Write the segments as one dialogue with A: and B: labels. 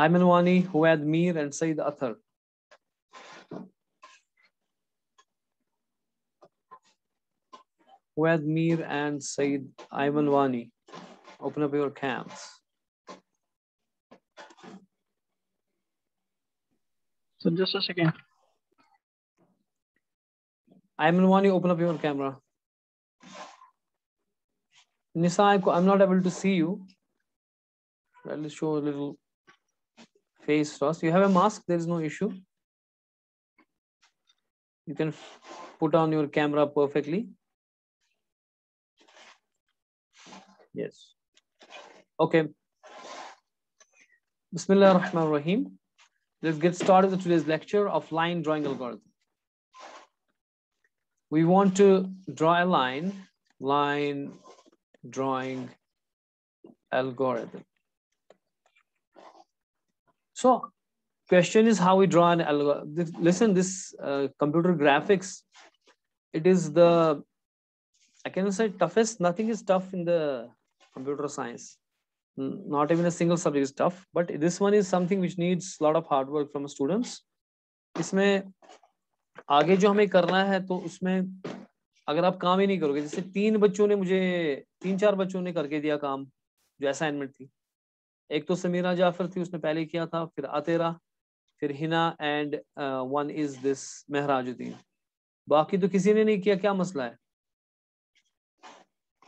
A: Ayman Wani, Huad Mir, and Said Athar. Huad Mir and Said Ayman Wani. Open up your cams. So just a second. Ayman Wani, open up your camera. Nisa, I'm not able to see you. Let me show a little face first. You have a mask, there is no issue. You can put on your camera perfectly. Yes. Okay. Bismillah ar-Rahman rahim Let's get started with today's lecture of line drawing algorithm. We want to draw a line, line drawing algorithm. So question is how we draw an algorithm. Listen, this uh, computer graphics, it is the, I can say toughest, nothing is tough in the computer science. Not even a single subject is tough, but this one is something which needs a lot of hard work from students. isme aage jo hame karna hai to usme अगर आप काम ही नहीं करोगे जैसे तीन बच्चों ने मुझे तीन चार बच्चों ने करके दिया काम जो असाइनमेंट थी एक तो समीरा जाफर थी उसने पहले किया था फिर आतेरा फिर Hina and one uh, is this Mehrajuddin बाकी तो किसी ने नहीं किया क्या मसला है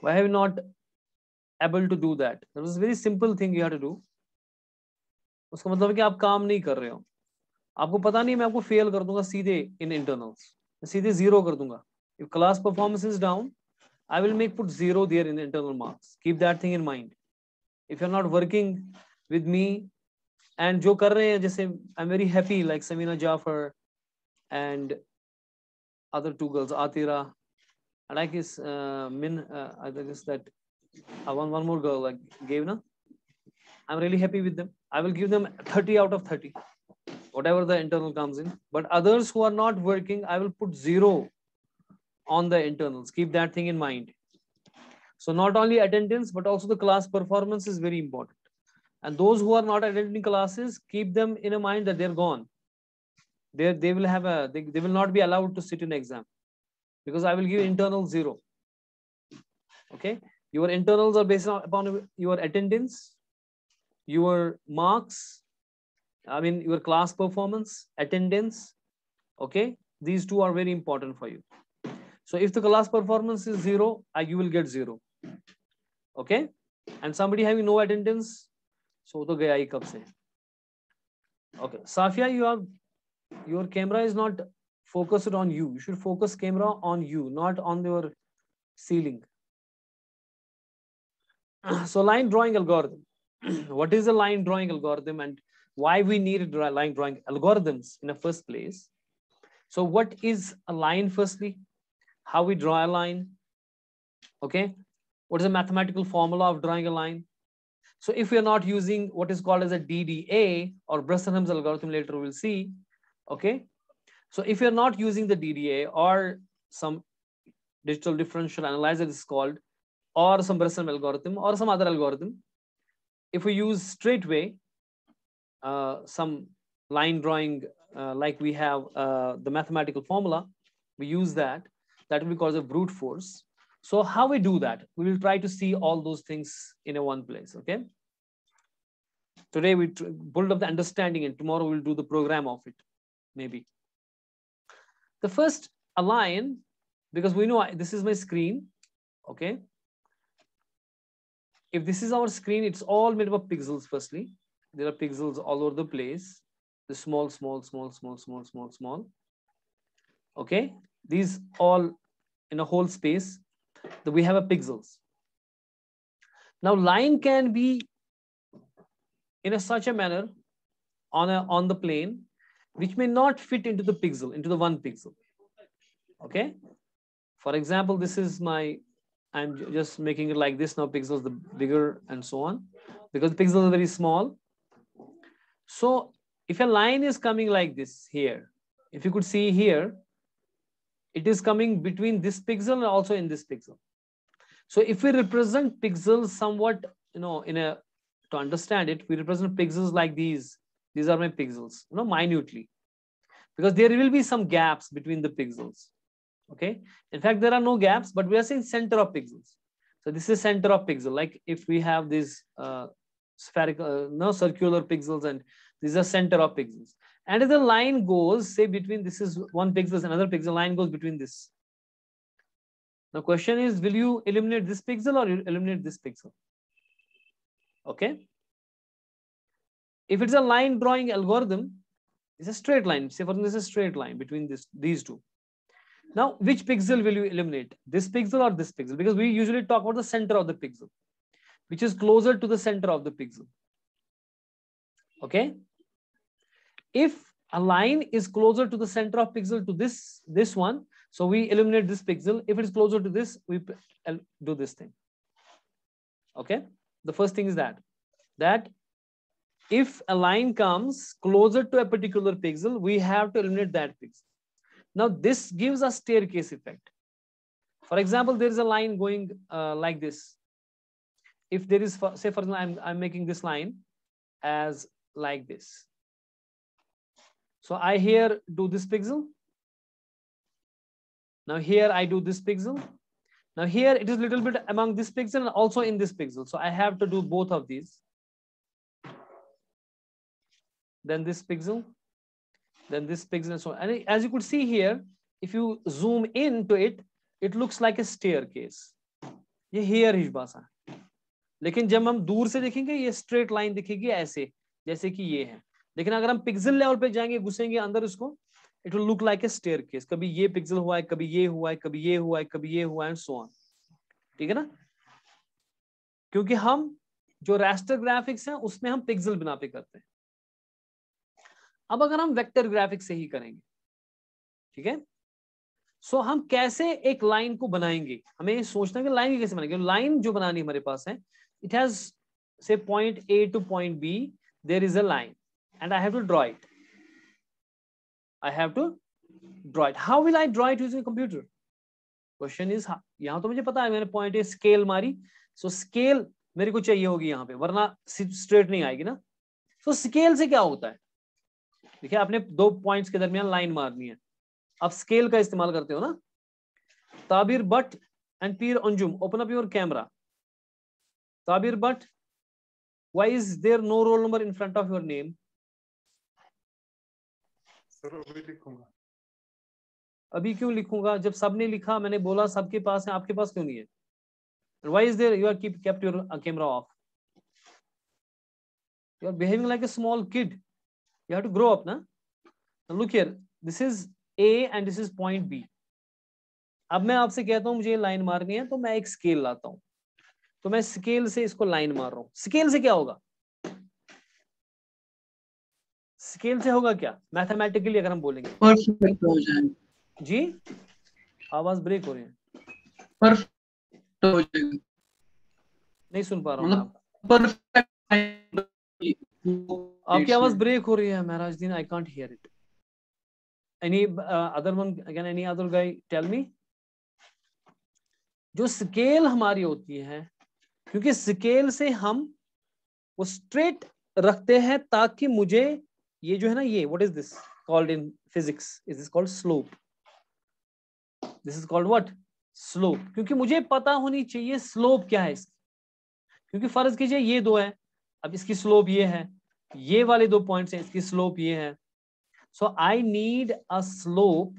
A: why have not able to do that that there was a very simple thing you उसका मतलब है कि आप काम नहीं कर रहे हो आपको पता नहीं मैं आपको फेल कर दूंगा सीधे इन इंटरनल्स सीधे जीरो कर दूंगा if class performance is down I will make put zero there in internal marks keep that thing in mind if you're not working with me and jo kar rahe hain jaise i'm very happy like samina jafar and other two girls atira i like uh, min uh, i guess that uh, one one more girl like Gavna. i'm really happy with them i will give them 30 out of 30 whatever the internal comes in but others who are not working i will put zero on the internals keep that thing in mind so not only attendance, but also the class performance is very important. And those who are not attending classes, keep them in a mind that they're gone. They, they will have a, they, they will not be allowed to sit in exam because I will give internal zero. Okay. Your internals are based upon your attendance, your marks, I mean, your class performance, attendance. Okay. These two are very important for you. So if the class performance is zero, you will get zero. Okay. And somebody having no attendance. So to gaya hi kab Okay. Safia, you are, your camera is not focused on you. You should focus camera on you, not on your ceiling. So line drawing algorithm. what is a line drawing algorithm and why we need line drawing algorithms in the first place? So what is a line firstly? How we draw a line? Okay. What is the mathematical formula of drawing a line? So if we are not using what is called as a DDA or Bressenham's algorithm later we'll see, okay? So if you're not using the DDA or some digital differential analyzer is called, or some Bressenham algorithm or some other algorithm, if we use straightway uh, some line drawing uh, like we have uh, the mathematical formula, we use that, that will be called a brute force. So how we do that? We will try to see all those things in a one place, okay? Today we build up the understanding and tomorrow we'll do the program of it, maybe. The first align, because we know this is my screen, okay? If this is our screen, it's all made up of pixels firstly. There are pixels all over the place. The small, small, small, small, small, small, small. Okay, these all in a whole space that we have a pixels. Now line can be in a such a manner on, a, on the plane, which may not fit into the pixel, into the one pixel, okay? For example, this is my, I'm just making it like this now, pixels the bigger and so on, because pixels are very small. So if a line is coming like this here, if you could see here, it is coming between this pixel and also in this pixel. So if we represent pixels somewhat, you know, in a to understand it, we represent pixels like these. These are my pixels, you know, minutely, because there will be some gaps between the pixels. Okay. In fact, there are no gaps, but we are saying center of pixels. So this is center of pixel. Like if we have these uh, spherical, uh, no circular pixels, and these are center of pixels. And as the line goes, say between this is one pixel, another pixel line goes between this. The question is, will you eliminate this pixel or eliminate this pixel? Okay. If it's a line drawing algorithm, it's a straight line. Say for this is a straight line between this, these two. Now, which pixel will you eliminate? This pixel or this pixel? Because we usually talk about the center of the pixel, which is closer to the center of the pixel. Okay. If a line is closer to the center of pixel to this, this one, so we eliminate this pixel. If it's closer to this, we do this thing. Okay. The first thing is that, that if a line comes closer to a particular pixel, we have to eliminate that pixel. Now this gives a staircase effect. For example, there is a line going uh, like this. If there is, for, say for example, I'm, I'm making this line as like this. So I here do this pixel. Now here I do this pixel. Now here it is a little bit among this pixel and also in this pixel. So I have to do both of these. Then this pixel, then this pixel and so on. And as you could see here, if you zoom into it, it looks like a staircase. ये here हिजबासा लेकिन जब हम दूर से देखेंगे ये straight line दिखेगी ऐसे जैसे कि ये है लेकिन अगर हम पिक्सल लेवल पे जाएंगे घुसेंगे अंदर उसको it will look like a staircase कभी ये पिक्सल हुआ है कभी ये हुआ है कभी ये हुआ है कभी ये हुआ है एंड सो ऑन ठीक है ना क्योंकि हम जो रास्टर ग्राफिक्स है उसमें हम पिक्सल बिना पे करते हैं अब अगर हम वेक्टर ग्राफिक्स से ही करेंगे ठीक है सो हम कैसे एक लाइन को बनाएंगे हमें सोचना कि लाइन कैसे बनाएंगे लाइन जो बनानी हमारे पास है इट हैज से point A to point B there is a line and I have to draw it. I have to draw it. How will I draw it using a computer? Question is हाँ, यहाँ तो मुझे पता है मैंने point a scale मारी so, scale मेरे को चाहिए होगी यहाँ पे वरना straight नहीं आएगी ना so, scale से क्या होता है देखिए आपने दो points के दरमियान लाइन मारनी है आप स्केल का इस्तेमाल करते हो ना Tabir Butt and Pir Anjum open up your camera Tabir Butt why is there no roll number in front of your name जरूर लिखूंगा अभी क्यों लिखूंगा जब सबने लिखा मैंने बोला सबके पास है आपके पास क्यों नहीं है why is there you are keep kept your camera off you are behaving like a small kid you have to grow up na now look here this is a and this is point b अब मैं आपसे कहता हूं मुझे ये line मारनी है तो मैं एक स्केल लाता हूं तो मैं स्केल से इसको लाइन मार रहा हूं स्केल से क्या होगा स्केल से होगा क्या मैथमेटिकली अगर हम बोलेंगे परफेक्ट हो जाएगा जी आवाज ब्रेक हो रही है परफेक्ट हो जाएगा नहीं सुन पा रहा हूँ मतलब परफेक्ट आपकी आवाज ब्रेक हो रही है महाराज दिन I can't hear it any other one again any other guy tell me जो स्केल हमारी होती है क्योंकि स्केल से हम वो स्ट्रेट रखते हैं ताकि मुझे ये जो है ना ये what is this called in physics is this called slope this is called what slope क्योंकि मुझे पता होनी चाहिए स्लोप क्या है इसकी क्योंकि फर्ज कीजिए ये दो है अब इसकी स्लोप ये है ये वाले दो पॉइंट है इसकी स्लोप ये है so I need a slope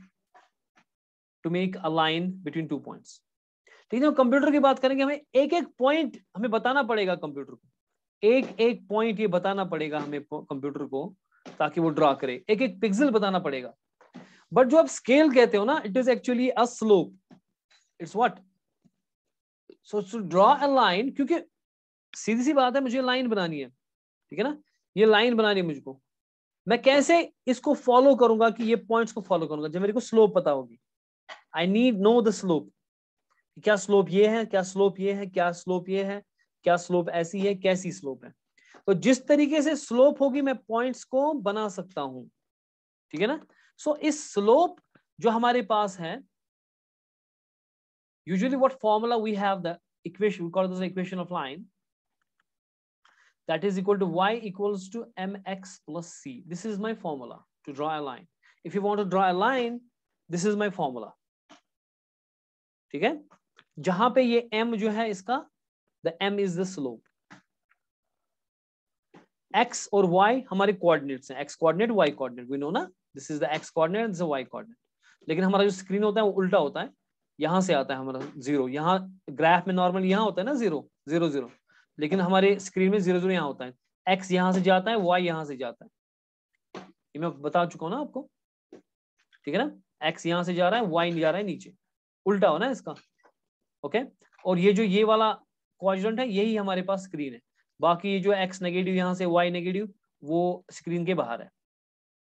A: to make a line between two point ठीक है कंप्यूटर की बात करेंगे हमें एक एक पॉइंट हमें बताना पड़ेगा कंप्यूटर को एक एक पॉइंट ये बताना पड़ेगा हमें कंप्यूटर को ताकि वो ड्रा करे एक एक पिक्सल बताना पड़ेगा बट जो आप स्केल कहते हो ना it is actually a slope it's what so to draw a line क्योंकि सीधी सी बात है मुझे लाइन बनानी है ठीक है ना ये लाइन बनानी है मुझको मैं कैसे इसको फॉलो करूंगा कि ये पॉइंट्स को फॉलो करूंगा जब मेरे को स्लोप पता होगी I need know the slope क्या स्लोप ये है क्या स्लोप ये है क्या स्लोप ये है क्या स्लोप ऐसी है कैसी स्लोप है तो जिस तरीके से स्लोप होगी मैं पॉइंट्स को बना सकता हूं ठीक है ना सो so, इस स्लोप जो हमारे पास है usually what formula we have the equation we call this equation of line that is equal to y equals to mx plus c this is my formula to draw a line if you want to draw a line this is my formula ठीक है जहां पे ये m जो है इसका the m is the slope X और Y हमारे कोऑर्डिनेट्स हैं X coordinate Y coordinate we know ना this is the X coordinate and this Y coordinate लेकिन हमारा जो स्क्रीन होता है वो उल्टा होता है यहाँ से आता है हमारा जीरो यहाँ ग्राफ में नॉर्मल यहाँ होता है ना जीरो जीरो जीरो लेकिन हमारे स्क्रीन में जीरो जीरो यहाँ होता है एक्स यहाँ से जाता है वाई यहाँ से जाता है ये मैं बता चुका हूँ ना आपको ठीक है ना एक्स यहाँ से जा रहा है वाई जा रहा है नीचे उल्टा हो ना इसका ओके और ये जो ये वाला क्वाड्रेंट है यही हमारे पास स्क्रीन है बाकी जो एक्स नेगेटिव यहाँ से वाई नेगेटिव वो स्क्रीन के बाहर है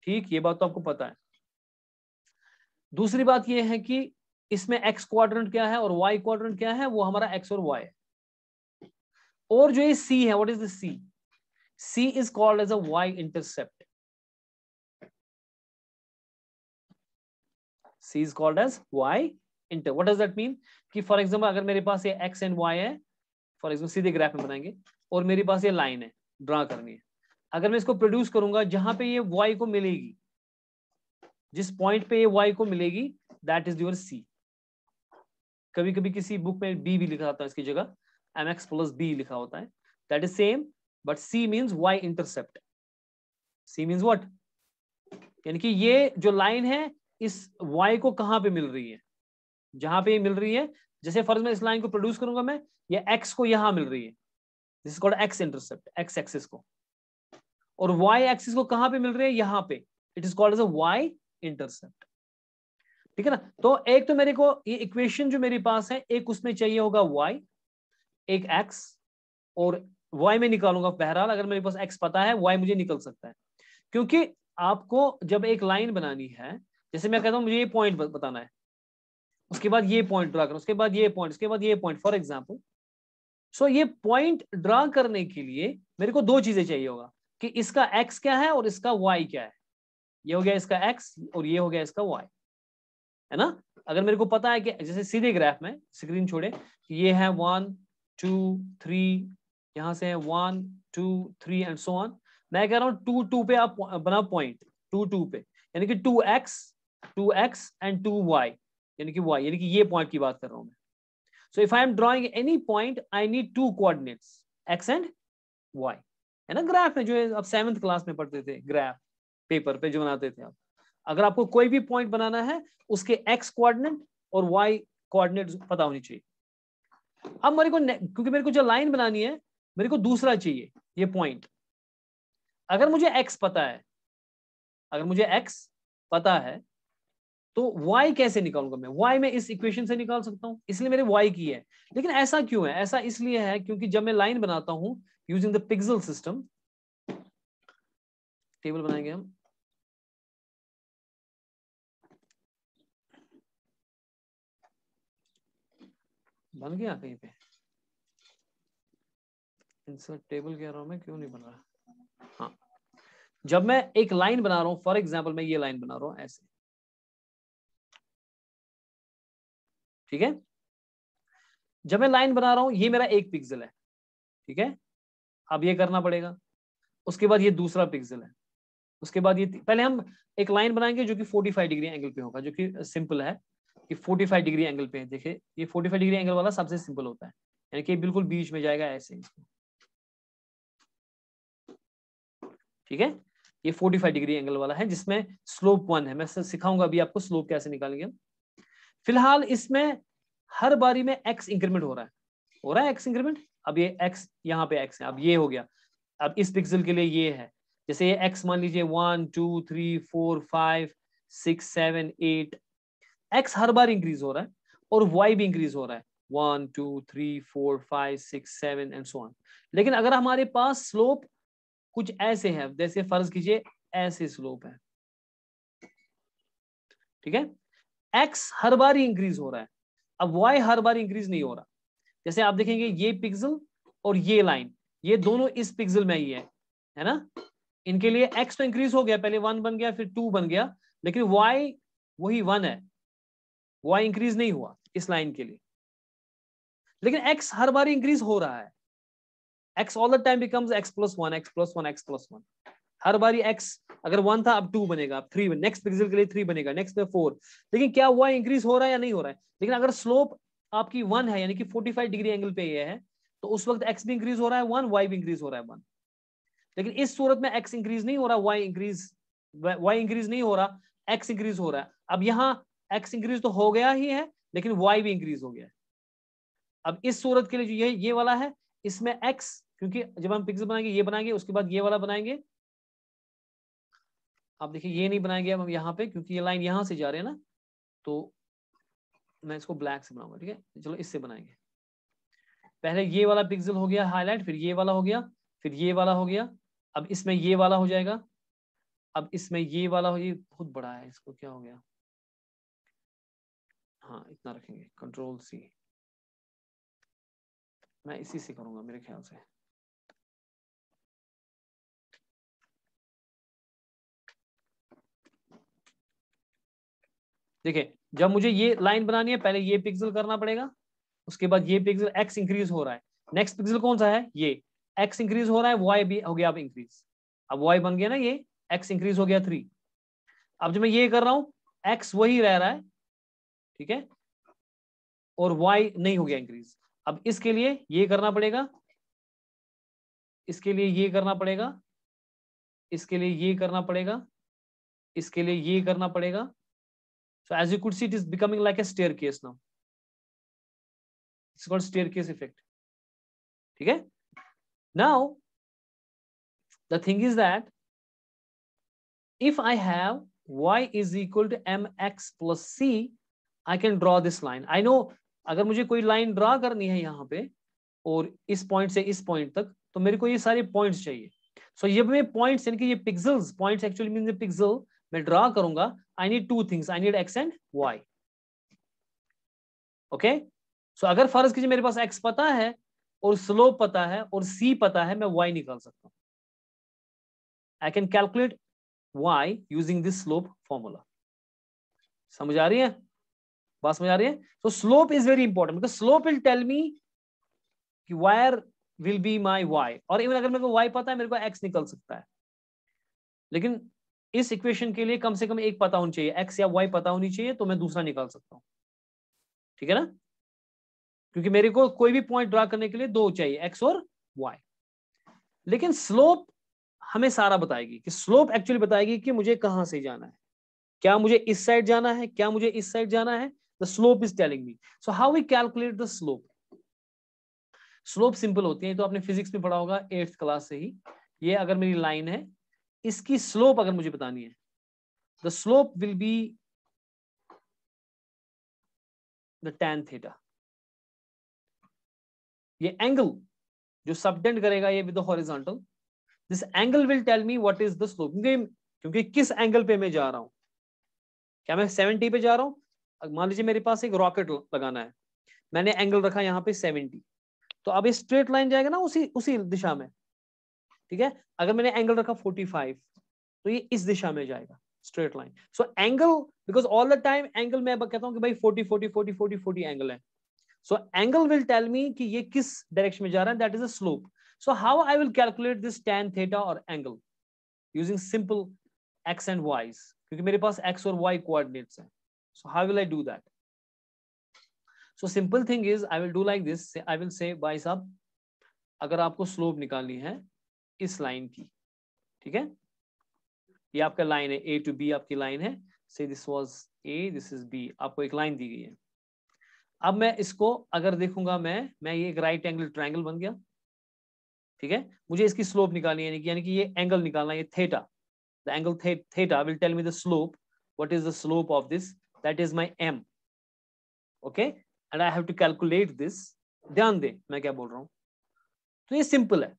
A: ठीक ये बात तो आपको पता है दूसरी बात यह है कि इसमें एक्स क्वाड्रेंट क्या है और वाई क्वाड्रेंट क्या है वो हमारा एक्स और वाई है और जो ये सी है what is this C C is called as a Y intercept C is called as Y inter what does that mean कि फॉर एग्जांपल अगर मेरे पास ये एक्स एंड वाई है फॉर एग्जाम्पल सीधे ग्राफ में बनाएंगे और मेरे पास ये लाइन है ड्रा करनी है अगर मैं इसको प्रोड्यूस करूंगा जहां पे ये वाई को मिलेगी जिस पॉइंट पे ये वाई को मिलेगी दैट इज योर सी कभी कभी किसी बुक में बी भी लिखा होता है इसकी जगह एम एक्स प्लस बी लिखा होता है that is same but C means Y intercept C means what यानी कि ये जो लाइन है इस वाई को कहां पे मिल रही है जहां पे ये मिल रही है जैसे फर्ज में इस लाइन को प्रोड्यूस करूंगा मैं ये एक्स को यहां मिल रही है this is called X intercept X axis को और वाई एक्सिस को कहां पे मिल रही है यहां पे it is called as a Y intercept ठीक है ना तो एक तो मेरे को ये इक्वेशन जो मेरे पास है एक उसमें चाहिए होगा वाई एक एक्स और वाई में निकालूंगा बहरहाल अगर मेरे पास एक्स पता है वाई मुझे निकल सकता है क्योंकि आपको जब एक लाइन बनानी है जैसे मैं कहता हूं मुझे ये पॉइंट बताना है उसके बाद ये पॉइंट ड्रा करो उसके बाद ये पॉइंट उसके बाद ये पॉइंट फॉर एग्जाम्पल सो ये पॉइंट ड्रा करने के लिए मेरे को दो चीजें चाहिए होगा कि इसका एक्स क्या है और इसका वाई क्या है ये हो गया इसका एक्स और ये हो गया इसका वाई है ना अगर मेरे को पता है कि जैसे सीधे ग्राफ में स्क्रीन छोड़े ये है वन टू थ्री यहां से है one two three and so one मैं कह रहा हूं टू टू पे आप बना पॉइंट टू टू पे यानी कि two x two X and two Y यानी कि वाई यानी कि ये पॉइंट की बात कर रहा हूं मैं so if I am drawing any point I need two coordinates X and Y है ना ग्राफ में जो है आप सेवन्थ क्लास में पढ़ते थे ग्राफ पेपर पे जो बनाते थे आप अगर आपको कोई भी पॉइंट बनाना है उसके एक्स कोऑर्डिनेट और वाई कोऑर्डिनेट पता होनी चाहिए अब मेरे को क्योंकि मेरे को जो लाइन बनानी है मेरे को दूसरा चाहिए ये पॉइंट अगर मुझे एक्स पता है अगर मुझे एक्स पता है तो वाई कैसे निकालूंगा मैं वाई मैं इस इक्वेशन से निकाल सकता हूँ इसलिए मैंने वाई की है लेकिन ऐसा क्यों है ऐसा इसलिए है क्योंकि जब मैं लाइन बनाता हूँ using the pixel system table बनाएंगे हम बन गया कहीं पे इंसर्ट टेबल कह रहा हूं मैं क्यों नहीं बन रहा हाँ जब मैं एक लाइन बना रहा हूं फॉर एग्जाम्पल मैं ये लाइन बना रहा हूं ऐसे ठीक है जब मैं लाइन बना रहा हूं ये मेरा एक पिक्सल है ठीक है अब ये करना पड़ेगा उसके बाद ये दूसरा पिक्सल है उसके बाद ये पहले हम एक लाइन बनाएंगे जो कि 45 डिग्री एंगल पे होगा जो कि सिंपल है कि 45 डिग्री एंगल पे देखिए ये 45 डिग्री एंगल वाला सबसे सिंपल होता है यानी कि बिल्कुल बीच में जाएगा ऐसे ठीक है ये 45 डिग्री एंगल वाला है जिसमें स्लोप वन है मैं सिखाऊंगा अभी आपको स्लोप कैसे निकालेंगे हम फिलहाल इसमें हर बारी में एक्स इंक्रीमेंट हो रहा है हो रहा है एक्स इंक्रीमेंट अब ये एक्स यहाँ पे एक्स है अब ये हो गया अब इस पिक्सल के लिए ये है जैसे ये एक्स मान लीजिए one two three four five six seven eight X हर बार इंक्रीज हो रहा है और वाई भी इंक्रीज हो रहा है one two three four five six seven and so on लेकिन अगर हमारे पास स्लोप कुछ ऐसे है जैसे फर्ज कीजिए ऐसे स्लोप है ठीक है एक्स हर बार ही इंक्रीज हो रहा है अब वाई हर बार इंक्रीज नहीं हो रहा जैसे आप देखेंगे ये पिक्सल और ये लाइन ये दोनों इस पिक्सल में ही है है ना इनके लिए एक्स तो इंक्रीज हो गया पहले वन बन गया फिर टू बन गया लेकिन वाई वही वन है वाई इंक्रीज नहीं हुआ इस लाइन के लिए लेकिन एक्स हर बार इंक्रीज हो रहा है X all the time becomes X plus one X plus one X plus one हर बारी एक्स अगर वन था अब टू बनेगा अब थ्री नेक्स्ट पिक्सल के लिए थ्री बनेगा नेक्स्ट पे फोर लेकिन क्या हुआ इंक्रीज हो रहा है या नहीं हो रहा है लेकिन अगर स्लोप आपकी वन है यानी कि फाइव डिग्री एंगल पे ये है तो उस वक्त एक्स भी इंक्रीज हो रहा है वन वाई भी इंक्रीज हो रहा है वन लेकिन इस सूरत में एक्स इंक्रीज नहीं हो रहा वाई इंक्रीज वाई इंक्रीज नहीं हो रहा एक्स इंक्रीज हो रहा है अब यहाँ एक्स इंक्रीज तो हो गया ही है लेकिन वाई भी इंक्रीज हो गया है अब इस सूरत के लिए जो ये ये वाला है इसमें एक्स क्योंकि जब हम पिक्सल बनाएंगे ये बनाएंगे उसके बाद ये वाला बनाएंगे आप देखिए ये नहीं बनाया गया हम यहाँ पे क्योंकि ये लाइन यहाँ से जा रहे हैं ना तो मैं इसको ब्लैक से बनाऊंगा ठीक है चलो इससे बनाएंगे पहले ये वाला पिक्सल हो गया हाईलाइट फिर ये वाला हो गया फिर ये वाला हो गया अब इसमें ये वाला हो जाएगा अब इसमें ये वाला हो ये बहुत बड़ा है इसको क्या हो गया हाँ इतना रखेंगे कंट्रोल सी मैं इसी से करूंगा मेरे ख्याल से देखिए जब मुझे ये लाइन बनानी है पहले ये पिक्सल करना पड़ेगा उसके बाद ये पिक्सल एक्स इंक्रीज हो रहा है नेक्स्ट पिक्सल कौन सा है ये एक्स इंक्रीज हो रहा है वाई भी हो गया अब इंक्रीज अब वाई बन गया ना ये एक्स इंक्रीज हो गया थ्री अब जो मैं ये कर रहा हूं एक्स वही रह रहा है ठीक है और वाई नहीं हो गया इंक्रीज अब इसके लिए ये करना पड़ेगा इसके लिए ये करना पड़ेगा इसके लिए ये करना पड़ेगा इसके लिए ये करना पड़ेगा So as you could see, it is becoming like a staircase now. It's called staircase effect. Okay. Now, the thing is that if I have y is equal to mx plus c, I can draw this line. I know agar mujhe koi line draw karni hai yahan pe aur is point se is point tak to mere ko ye sare points chahiye so ye ये points yani ki ye pixels points actually means mean pixel मैं draw करूंगा I need two things I need X and Y okay so अगर फर्ज कीजिए मेरे पास x पता है और स्लोप पता है और सी पता है मैं वाई निकाल सकता हूं I can calculate Y using this slope formula समझ आ रही है बात समझ आ रही है so slope is very important because slope will tell me कि where will be my Y और इवन अगर मेरे को वाई पता है मेरे को एक्स निकल सकता है लेकिन इस इक्वेशन के लिए कम से कम एक पता होनी चाहिए एक्स या वाई पता होनी चाहिए तो मैं दूसरा निकाल सकता हूँ ठीक है ना क्योंकि मेरे को कोई भी पॉइंट ड्रा करने के लिए दो चाहिए एक्स और वाई लेकिन स्लोप हमें सारा बताएगी कि स्लोप एक्चुअली बताएगी कि मुझे कहां से जाना है क्या मुझे इस साइड जाना है क्या मुझे इस साइड जाना है the slope is telling me so how we calculate the slope slope simple होती है तो आपने फिजिक्स में पढ़ा होगा एट्थ क्लास से ही ये अगर मेरी लाइन है इसकी स्लोप अगर मुझे बतानी है the slope will be the tan theta ये एंगल जो सबटेंड करेगा ये with horizontal this angle will tell me what is the slope क्योंकि क्योंकि किस एंगल पे मैं जा रहा हूं क्या मैं सेवेंटी पे जा रहा हूं मान लीजिए मेरे पास एक रॉकेट लगाना है मैंने एंगल रखा यहाँ पे सेवेंटी तो अब ये स्ट्रेट लाइन जाएगा ना उसी उसी दिशा में ठीक है अगर मैंने एंगल रखा 45 तो ये इस दिशा में जाएगा straight line so angle because all the time angle मैं कहता हूँ कि भाई 40 40 40 40 40 एंगल है so angle will tell me कि ये किस डायरेक्शन में जा रहा है that is a slope so how I will calculate this tan theta और angle using simple x and y's क्योंकि मेरे पास एक्स और वाई कोऑर्डिनेट्स हैं so how will I do that so simple thing is I will do like this I will say भाई साहब अगर आपको स्लोप निकालनी है इस लाइन की ठीक है ये आपका लाइन है ए टू बी आपकी लाइन है say this was A this is B आपको एक लाइन दी गई है अब मैं इसको अगर देखूंगा मैं मैं ये एक राइट एंगल ट्राइंगल बन गया ठीक है मुझे इसकी स्लोप निकालनी है यानी कि ये एंगल निकालना ये theta the angle theta will tell me the slope what is the slope of this that is my m okay and I have to calculate this ध्यान दे मैं क्या बोल रहा हूँ तो ये सिंपल है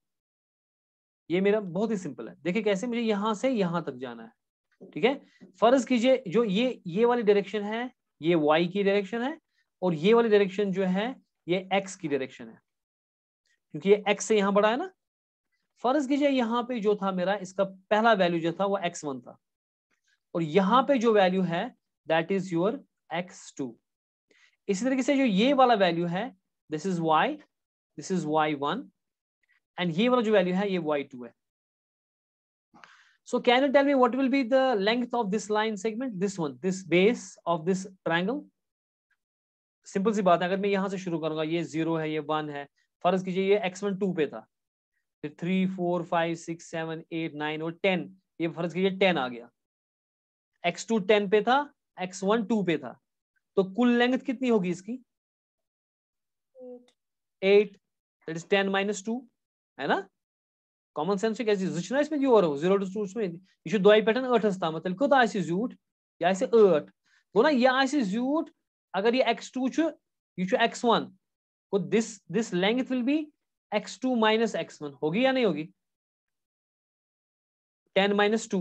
A: ये मेरा बहुत ही सिंपल है देखिए कैसे मुझे यहां से यहां तक जाना है ठीक है फर्ज कीजिए जो ये ये वाली डायरेक्शन है ये वाई की डायरेक्शन है और ये वाली डायरेक्शन जो है ये एक्स की डायरेक्शन है क्योंकि ये एक्स से यहां बड़ा है ना फर्ज कीजिए यहां पे जो था मेरा इसका पहला वैल्यू जो था वो एक्स वन था और यहां पे जो वैल्यू है that is your x two इसी तरीके से जो ये वाला वैल्यू है this is y this is y one एंड ये वाला जो वैल्यू है ये वाई टू है so can you tell me what will be the length of this line segment this one this base of this triangle simple सी बात है अगर मैं यहां से शुरू करूंगा ये जीरो है ये वन है फर्ज कीजिए ये एक्स वन टू पे था फिर three four five six seven eight nine और टेन ये फर्ज कीजिए टेन आ गया एक्स टू टेन पे था एक्स वन टू पे था तो कुल लेंथ कितनी होगी इसकी eight that is ten minus two है ना कॉमन सेंस से कैसे जुच मतलब तो ना इसमें योर जीरो टू टू में ये दोय पे अठस तम तेल कत जूट यह आठ गो ना यह जूट अगर ये एक्स टू यह x one go this this length will be x two minus x one होगी या नहीं होगी ten minus two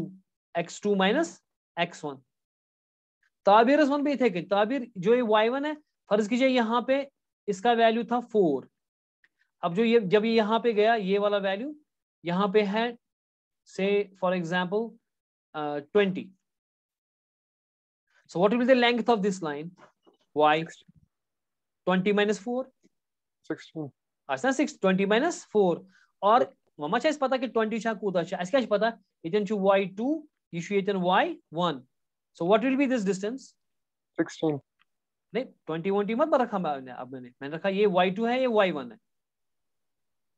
A: x two minus x one ताबीर वन पे थे ताबीर जो ये वाई वन है फर्ज कीजिए यहाँ पे इसका वैल्यू था फोर अब जो ये जब ये यहाँ पे गया ये वाला वैल्यू यहाँ पे है say for example twenty So what will be the length of this line? Y. 20 minus 4. 16. अच्छा 6 20 minus 4 और मम्मा अच्छा, चाहिए पता कि 20 छा कूदा छा अच्छा, इसका पता इतन छु y2 ये छु इतन y1 so what will be this distance 16 नहीं 20 20 मत रखा मैंने अब मैंने मैंने रखा ये y2 है ये y1 है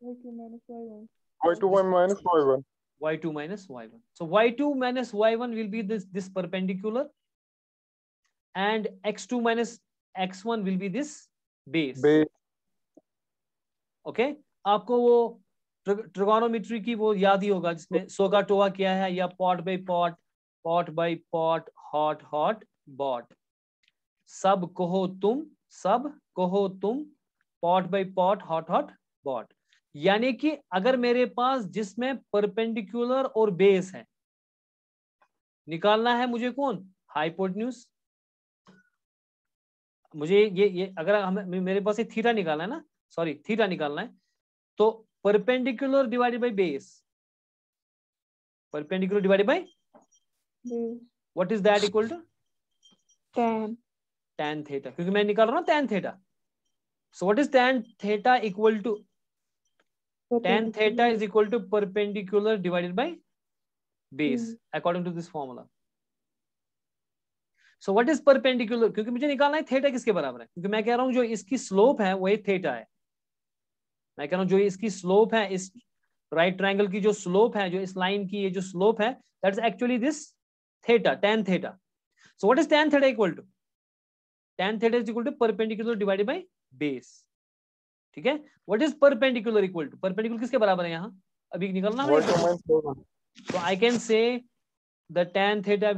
A: y2 minus y1 y2 minus y1 y2 minus y1 so y2 minus y1 will be this this perpendicular and x2 minus x1 will be this base base okay आपको वो trigonometry की वो याद ही होगा जिसमें सोगा टोवा किया है या pot by pot pot by pot hot hot bot सब कहो तुम सब कहो तुम pot by pot hot hot bot यानी कि अगर मेरे पास जिसमें परपेंडिकुलर और बेस है निकालना है मुझे कौन हाइपोटन्यूज मुझे ये ये अगर हमें मेरे पास ये थीटा निकालना है ना सॉरी थीटा निकालना है तो perpendicular divided by base perpendicular divided by what is that equal to tan tan theta क्योंकि मैं निकाल रहा हूं tan theta so what is tan theta equal to tan theta is equal to perpendicular divided by base hmm. according to this formula so what is perpendicular क्योंकि मुझे निकालना है theta किसके बराबर है क्योंकि मैं कह रहा हूं जो इसकी स्लोप है वही थेटा है मैं कह रहा हूं जो इसकी स्लोप है इस राइट ट्रायंगल की जो स्लोप है जो इस लाइन की ये जो स्लोप है that is actually this theta tan theta so what is tan theta equal to tan theta is equal to perpendicular divided by base ठीक है what is perpendicular equal to perpendicular किसके बराबर है यहाँ अभी निकलना तो I can say tan theta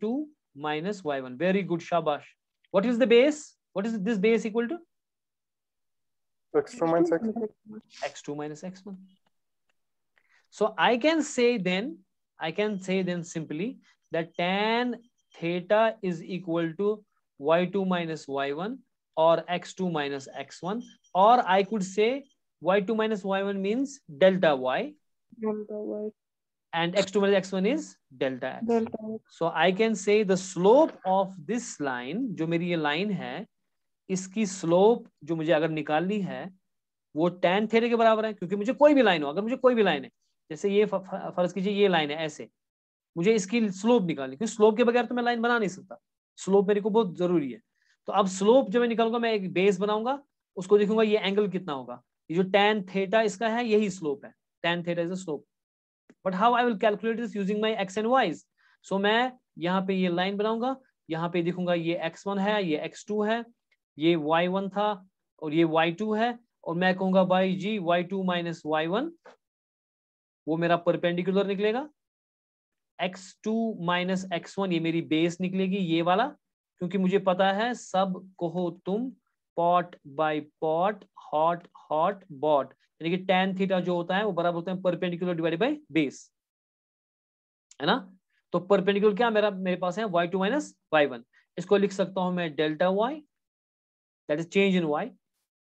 A: two minus y one very good शाबाश what is the base what is this base equal to x two minus x one so I can say then I can say then simply the tan theta is equal to y two minus y one और x2 minus x1 or I could say y2 minus y1 means delta y. Delta y. And x2 minus x1 is delta x. Delta x. So I can say the slope of this line, जो मेरी ये line है इसकी slope जो मुझे अगर निकालनी है वो टेन थेरे के बराबर है क्योंकि मुझे कोई भी लाइन हो अगर मुझे कोई भी लाइन है जैसे ये फर्ज कीजिए ये लाइन है ऐसे मुझे इसकी स्लोप निकालनी क्योंकि स्लोप के बगैर तो मैं लाइन बना नहीं सकता स्लोप मेरे को बहुत जरूरी है तो अब स्लोप जो मैं निकालूंगा मैं एक बेस बनाऊंगा उसको देखूंगा ये एंगल कितना होगा ये जो टेन थेटा इसका है यही स्लोप है tan theta is a slope but how I will calculate is using my x and y's so मैं यहाँ पे ये लाइन बनाऊंगा यहाँ पे देखूंगा ये x1 है ये x2 है ये y1 था और ये y2 है और मैं कहूंगा बाई जी y two minus y one वो मेरा परपेंडिकुलर निकलेगा x2 टू माइनस एक्स ये मेरी बेस निकलेगी ये वाला क्योंकि मुझे पता है सब कहो तुम पॉट बाय पॉट हॉट हॉट बॉट यानी कि टेन थीटा जो होता है वो बराबर होता है परपेंडिकुलर डिवाइड बाई बेस है ना तो परपेंडिकुलर क्या मेरा मेरे पास है y two minus y one इसको लिख सकता हूं मैं delta y that is change in y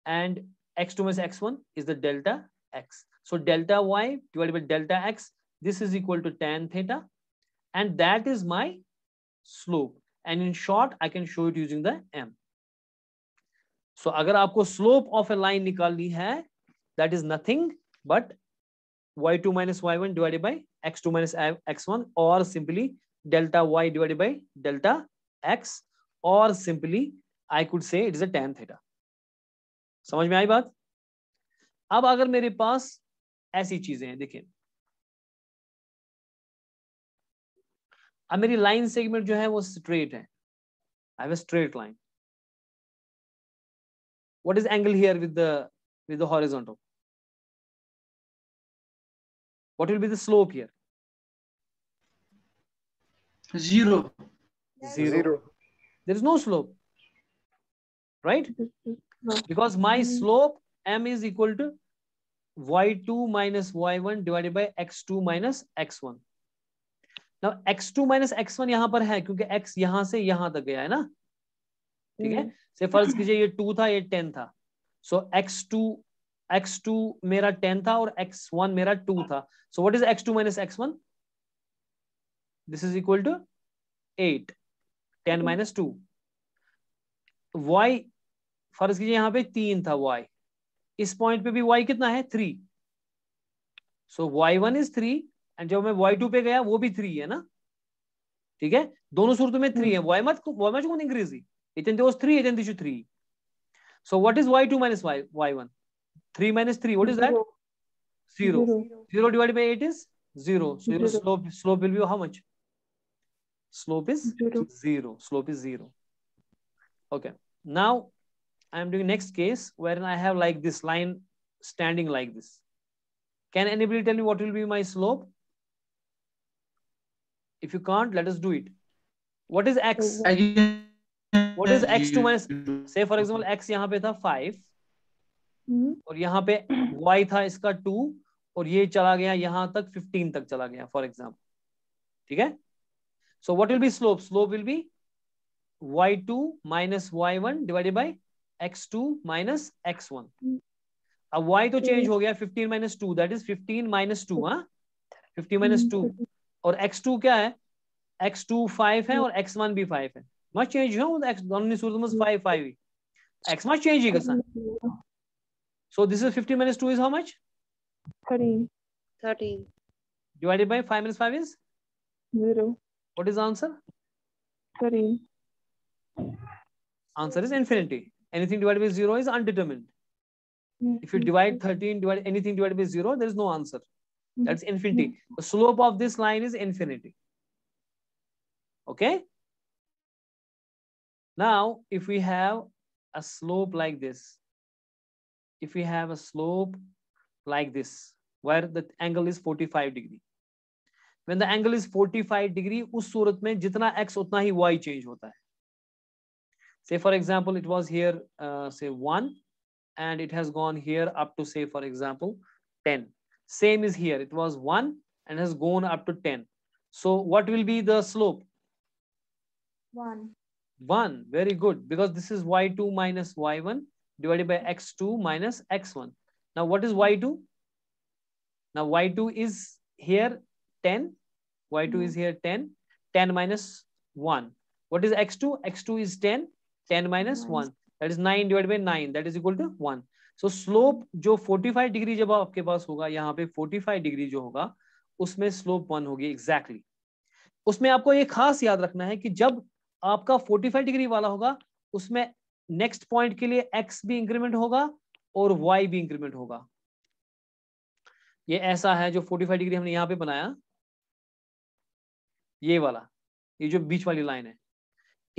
A: and x two minus x one is the delta x so delta y divide by delta x this is equal to tan theta and that is my slope and in short I can show it using the m so अगर आपको slope of a line निकालनी है that is nothing but y two minus y one divided by x two minus x one और simply delta y divided by delta x or simply I could say it is a tan theta. समझ में आई बात अब अगर मेरे पास ऐसी चीजें हैं देखिए अब मेरी लाइन सेगमेंट जो है वो स्ट्रेट है I have a straight line what is angle here with the with the horizontal what will be the slope here zero zero there is no slope right because my slope m is equal to y2 minus y1 divided by x2 minus x1 ना x two minus x one यहाँ पर है क्योंकि x यहाँ से यहाँ तक गया है ना ठीक है हम्म। से फर्ज कीजिए ये टू था ये टेन था so x two x two मेरा टेन था और एक्स वन मेरा टू था so what is x two minus x one this is equal to eight ten minus two y फर्ज कीजिए यहाँ पे तीन था वाई इस पॉइंट पे भी वाई कितना है three so y one is three and जब मैं वाई टू पे गया वो भी थ्री है ना ठीक है दोनों सूरत में थ्री है वाई मच वाई मच कौन इंक्रीज ही इतन दोस थ्री इतन दिशु three so what is y two minus y y one three minus three what is that zero zero divide by eight is zero so slope slope will be how much slope is zero slope is zero okay now I am doing next case where I have like this line standing like this can anybody tell me what will be my slope If you can't, let us do it. What is x? What is x to minus? Say for example, x यहाँ पे था five हम्म। और यहाँ पे y था इसका to और ये चला गया यहाँ तक फिफ्टीन तक चला गया फॉर एग्जाम्पल ठीक है so what will be slope slope will be y two minus y one divided by x two minus x one अब y तो चेंज हो गया 15 minus two that is 15 minus two हाँ 15 माइनस टू और x two क्या है x two five है और एक्स वन भी फाइव है मच चेंज है फाइव फाइव ही एक्स मच चेंज ही कसा so this is fifty minus two is how much divided by five minus five is zero what is answer That's mm-hmm. infinity. Mm-hmm. The slope of this line is infinity. Okay. Now, if we have a slope like this, if we have a slope like this, where the angle is 45 degree. When the angle is 45 degree, उस सूरत में जितना x उतना ही y change होता है. Say for example, it was here uh, say 1 and it has gone here up to say for example 10. Same is here. It was 1 and has gone up to 10. So what will be the slope? 1. 1. Very good. Because this is y2 minus y1 divided by x2 minus x1. Now what is y2? Now y2 is here 10. y2 mm is here 10. 10 minus 1. What is x2? x2 is 10. 10 minus, minus 1. That is 9 divided by 9. That is equal to 1. So slope जो 45 degree जब आपके पास होगा यहाँ पे 45 degree जो होगा उसमें slope one होगी एग्जैक्टली exactly. उसमें आपको ये खास याद रखना है कि जब आपका 45 डिग्री वाला होगा उसमें नेक्स्ट पॉइंट के लिए एक्स भी इंक्रीमेंट होगा और वाई भी इंक्रीमेंट होगा ये ऐसा है जो 45 डिग्री हमने यहाँ पे बनाया ये वाला ये जो बीच वाली लाइन है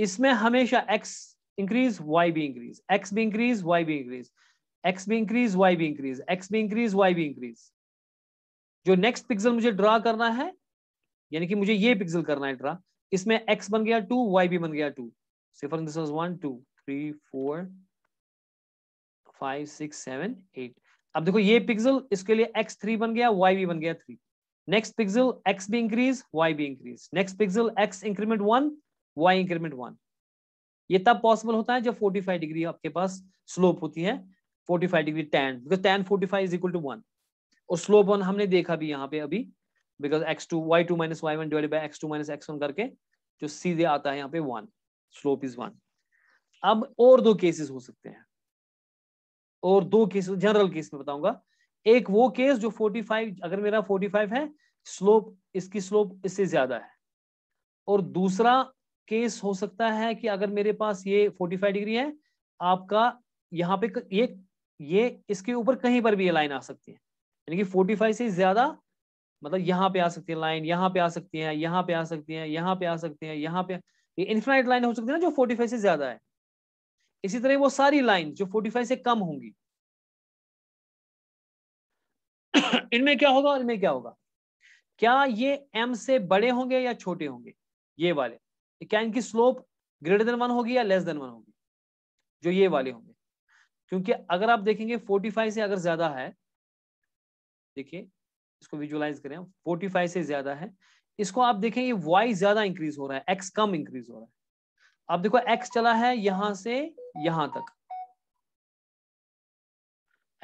A: इसमें हमेशा एक्स इंक्रीज वाई भी इंक्रीज एक्स भी इंक्रीज वाई भी इंक्रीज एक्स भी इंक्रीज वाई भी इंक्रीज एक्स भी इंक्रीज वाई भी इंक्रीज जो नेक्स्ट पिक्सल मुझे ड्रा करना है यानी कि मुझे ये पिक्सल करना है ड्रा इसमें एक्स बन गया टू वाई भी बन गया टू सिफर this was one two three four five six seven eight अब देखो ये पिक्सल इसके लिए एक्स थ्री बन गया वाई भी बन गया थ्री नेक्स्ट पिक्सल एक्स भी इंक्रीज वाई भी increase next pixel x increment one y increment one ये तब पॉसिबल होता है जब 45 डिग्री आपके पास स्लोप होती है 45 degree tan because tan 45 is equal to one और स्लोप वन हमने देखा भी यहाँ पे अभी because x2 y2 two minus y one divide by x two minus x one करके जो सीधे आता है यहाँ पे वन स्लोप इज वन अब और दो केसेस हो सकते हैं और दो केसेस जनरल केस में बताऊंगा एक वो केस जो 45 अगर मेरा 45 है स्लोप इसकी स्लोप इससे ज्यादा है और दूसरा केस हो सकता है कि अगर मेरे पास ये 45 डिग्री है आपका यहाँ पे ये ये इसके ऊपर कहीं पर भी ये लाइन आ सकती है यानी कि 45 से ज्यादा मतलब यहाँ पे आ सकती है लाइन यहाँ पे आ सकती है यहाँ पे आ सकती है यहाँ पे आ सकती है यहाँ पे इन्फिनाइट लाइन हो सकती है ना जो फाइव से ज्यादा है इसी तरह वो सारी लाइन जो फाइव से कम होंगी इनमें क्या होगा और इनमें क्या होगा क्या ये m से बड़े होंगे या छोटे होंगे ये वाले क्या इनकी स्लोप ग्रेटर देन वन होगी या लेस देन वन होगी जो ये वाले होंगे क्योंकि अगर आप देखेंगे 45 से अगर ज्यादा है देखिए इसको विजुअलाइज करें 45 से ज्यादा है इसको आप देखें ये वाई ज्यादा इंक्रीज हो रहा है एक्स कम इंक्रीज हो रहा है आप देखो एक्स चला है यहां से यहां तक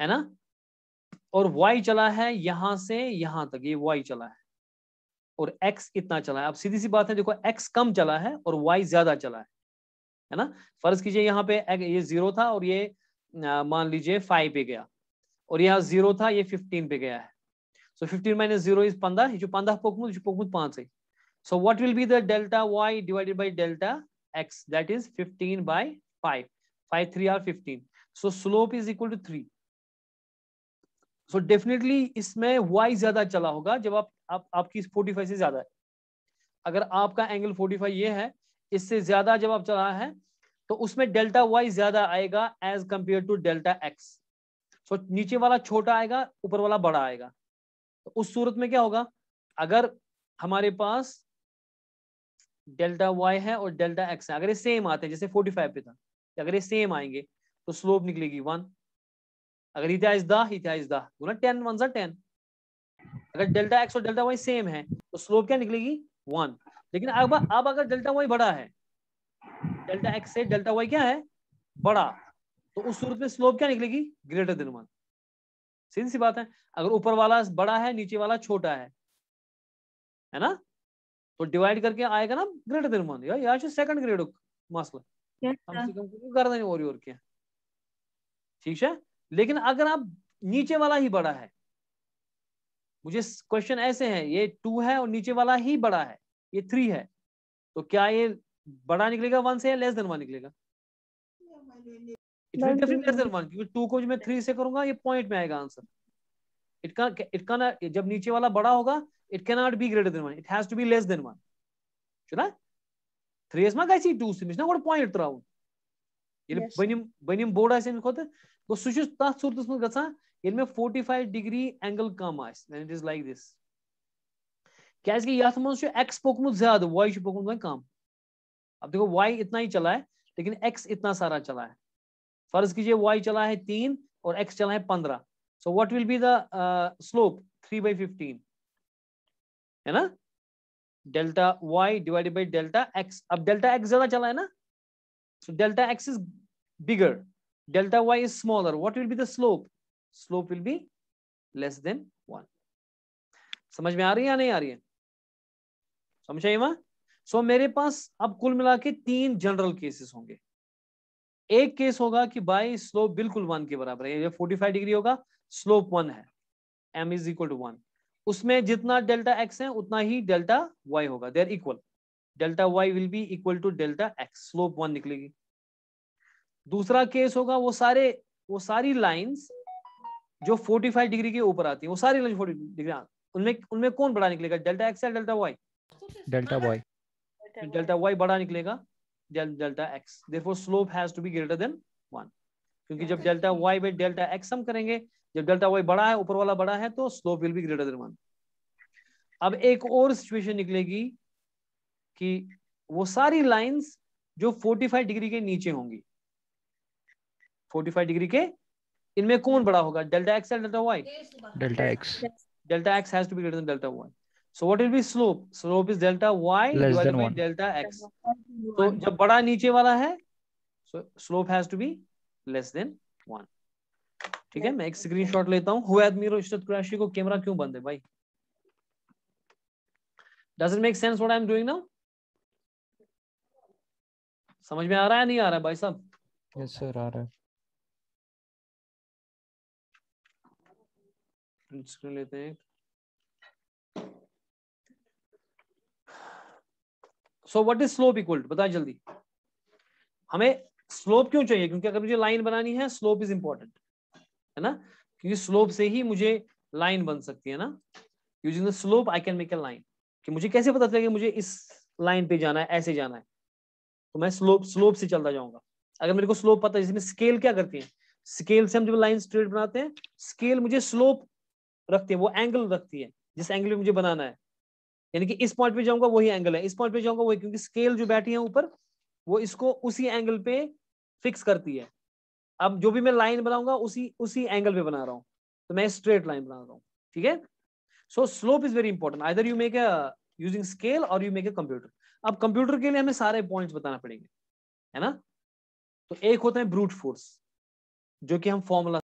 A: है ना और वाई चला है यहां से यहां तक ये वाई चला है और एक्स इतना चला है अब सीधी सी बात है देखो एक्स कम चला है और वाई ज्यादा चला है है ना फर्ज कीजिए यहाँ पे ये जीरो था और ये मान लीजिए फाइव पे गया और यहाँ जीरो था ये फिफ्टीन पे गया है so fifteen minus zero is पंद्रह ये पंद्रह पोकमुत पोकमुत पांच है so what will be the delta y divided by delta x that is fifteen by five five three are fifteen so slope is equal to three so definitely इसमें y ज्यादा चला होगा जब आप, आप आपकी फोर्टी फाइव से ज्यादा है अगर आपका एंगल फोर्टी फाइव ये है इससे ज्यादा जब आप चला है तो उसमें डेल्टा वाई ज्यादा आएगा as compare to delta x so नीचे वाला छोटा आएगा ऊपर वाला बड़ा आएगा तो उस सूरत में क्या होगा अगर हमारे पास डेल्टा वाई है और डेल्टा एक्स है अगर ये सेम आते हैं जैसे 45 पे था अगर ये सेम आएंगे तो स्लोप निकलेगी वन अगर इतिहा इज दाह इतिहा टेन वन सा टेन अगर डेल्टा एक्स और डेल्टा वाई सेम है तो स्लोप क्या निकलेगी वन लेकिन अब अब अगर डेल्टा वाई बड़ा है डेल्टा एक्स से डेल्टा वाई क्या है बड़ा तो उस सूरत में स्लोप क्या निकलेगी ग्रेटर देन वन सीधी सी बात है अगर ऊपर वाला बड़ा है नीचे वाला छोटा है है ना तो डिवाइड करके आएगा ना ग्रेटर देन वन यार सेकंड ग्रेड मसला कम से कम कर देंगे और और क्या ठीक है लेकिन अगर आप नीचे वाला ही बड़ा है मुझे क्वेश्चन ऐसे है ये टू है और नीचे वाला ही बड़ा है ये थ्री है तो क्या ये बड़ा निकलेगा वन से या लेस देन वन निकलेगा it definitely less than one क्योंकि टू को जो मैं थ्री से करूंगा ये पॉइंट में आएगा answer it can it can जब नीचे वाला बड़ा होगा it can not be greater than one it has to be less than one चुना थ्री एस मा गई टू सिमिस ना गोड पॉइंट ये बनिम बनिम बोर्ड आम खुद गो सह तथ सूरत उसमें गसा मे में 45 डिग्री एंगल कम आन इट इज लाइक दिस क्या कि ये मज एक्स पोकमुत ज्यादा वाई पोकमुत वह कम अब देखो y इतना ही चला है लेकिन x इतना सारा चला है फर्ज कीजिए y चला है तीन और x चला है पंद्रह so what will be the slope three by fifteen है ना delta y divided by delta x अब डेल्टा x ज्यादा चला है ना so delta x is bigger delta y is smaller what will be the slope slope will be less than 1 समझ में आ रही है या नहीं आ रही है समझ आई मां सो so, मेरे पास अब कुल मिला के तीन जनरल केसेस होंगे एक केस होगा कि बाई स्लोप बिल्कुल वन के बराबर है ये 45 डिग्री होगा स्लोप वन है m is equal to one उसमें जितना डेल्टा एक्स है उतना ही डेल्टा वाई होगा देर equal delta y will be equal to delta x slope one निकलेगी दूसरा केस होगा वो सारे वो सारी लाइंस जो 45 डिग्री के ऊपर आती है वो सारी लाइन 40 डिग्री उनमें उनमें कौन बड़ा निकलेगा डेल्टा एक्स या delta y delta y delta delta y बड़ा निकलेगा डेल्टा एक्स देखो slope slope has greater be greater 1 क्योंकि जब delta y by delta x हम करेंगे जब डेल्टा वाई बड़ा है ऊपर वाला बड़ा है तो slope will be greater than 1 अब एक और सिचुएशन निकलेगी कि वो सारी लाइंस जो 45 डिग्री के नीचे होंगी 45 डिग्री के इनमें कौन बड़ा होगा डेल्टा एक्स या delta y delta x delta x has to be greater than delta y so what will be slope slope is delta y divided by delta x तो जब बड़ा नीचे वाला है so slope has to be less than 1 ठीक है मैं एक स्क्रीनशॉट लेता हूं हुआ एडमिरल इशरत कुरैशी को कैमरा क्यों बंद है भाई doesn't make sense what I am doing now समझ में आ रहा है नहीं आ रहा है भाई साहब यस सर आ रहा है स्क्रीन लेते हैं so what is slope equal to बताए जल्दी हमें स्लोप क्यों चाहिए क्योंकि अगर मुझे लाइन बनानी है स्लोप इज इंपॉर्टेंट है ना क्योंकि स्लोप से ही मुझे लाइन बन सकती है ना using the slope I can make a line कि मुझे कैसे पता चलेगा मुझे इस लाइन पे जाना है ऐसे जाना है तो मैं स्लोप स्लोप से चलता जाऊंगा अगर मेरे को स्लोप पता है जिसमें स्केल क्या करती है स्केल से हम जब लाइन स्ट्रेट बनाते हैं स्केल मुझे स्लोप रखती है वो एंगल रखती है जिस एंगल में मुझे बनाना है यानी कि इस पॉइंट पे जाऊंगा वही एंगल है इस पॉइंट पे जाऊंगा वही क्योंकि स्केल जो बैठी है ऊपर वो इसको उसी एंगल पे फिक्स करती है अब जो भी मैं लाइन बनाऊंगा उसी उसी एंगल पे बना रहा हूँ तो मैं स्ट्रेट लाइन बना रहा हूँ ठीक है so slope is very important either you make using scale और यू मेक ए कंप्यूटर अब कंप्यूटर के लिए हमें सारे पॉइंट्स बताना पड़ेंगे है ना तो एक होता है ब्रूट फोर्स जो कि हम फॉर्मूला